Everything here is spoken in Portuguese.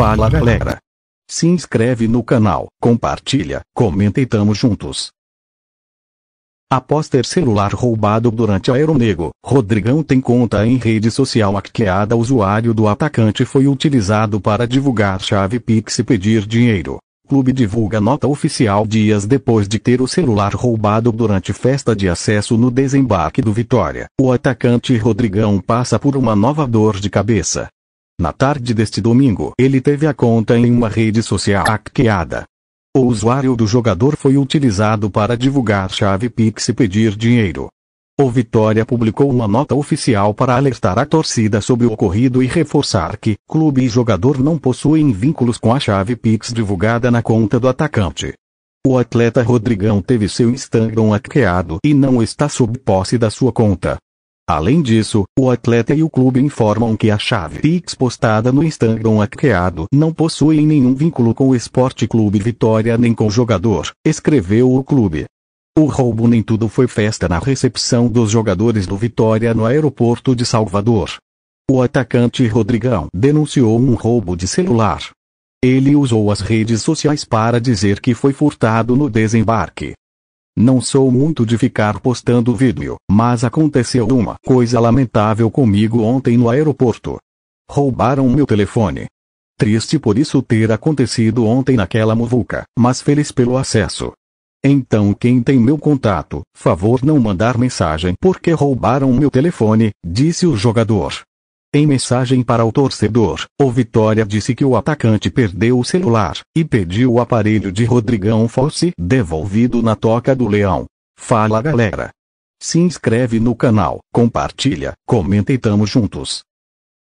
Fala galera! Se inscreve no canal, compartilha, comenta e tamo juntos. Após ter celular roubado durante aeronego, Rodrigão tem conta em rede social hackeada. Usuário do atacante foi utilizado para divulgar chave Pix e pedir dinheiro. Clube divulga nota oficial dias depois de ter o celular roubado durante festa de acesso no desembarque do Vitória. O atacante Rodrigão passa por uma nova dor de cabeça. Na tarde deste domingo, ele teve a conta em uma rede social hackeada. O usuário do jogador foi utilizado para divulgar chave Pix e pedir dinheiro. O Vitória publicou uma nota oficial para alertar a torcida sobre o ocorrido e reforçar que clube e jogador não possuem vínculos com a chave Pix divulgada na conta do atacante. O atleta Rodrigão teve seu Instagram hackeado e não está sob posse da sua conta. Além disso, o atleta e o clube informam que a chave Pix postada no Instagram hackeado não possui nenhum vínculo com o Esporte Clube Vitória nem com o jogador, escreveu o clube. O roubo nem tudo foi festa na recepção dos jogadores do Vitória no aeroporto de Salvador. O atacante Rodrigão denunciou um roubo de celular. Ele usou as redes sociais para dizer que foi furtado no desembarque. Não sou muito de ficar postando vídeo, mas aconteceu uma coisa lamentável comigo ontem no aeroporto. Roubaram meu telefone. Triste por isso ter acontecido ontem naquela muvuca, mas feliz pelo acesso. Então quem tem meu contato, favor não mandar mensagem porque roubaram meu telefone, disse o jogador. Em mensagem para o torcedor, o Vitória disse que o atacante perdeu o celular e pediu o aparelho de Rodrigão fosse devolvido na Toca do Leão. Fala galera! Se inscreve no canal, compartilha, comenta e tamo juntos.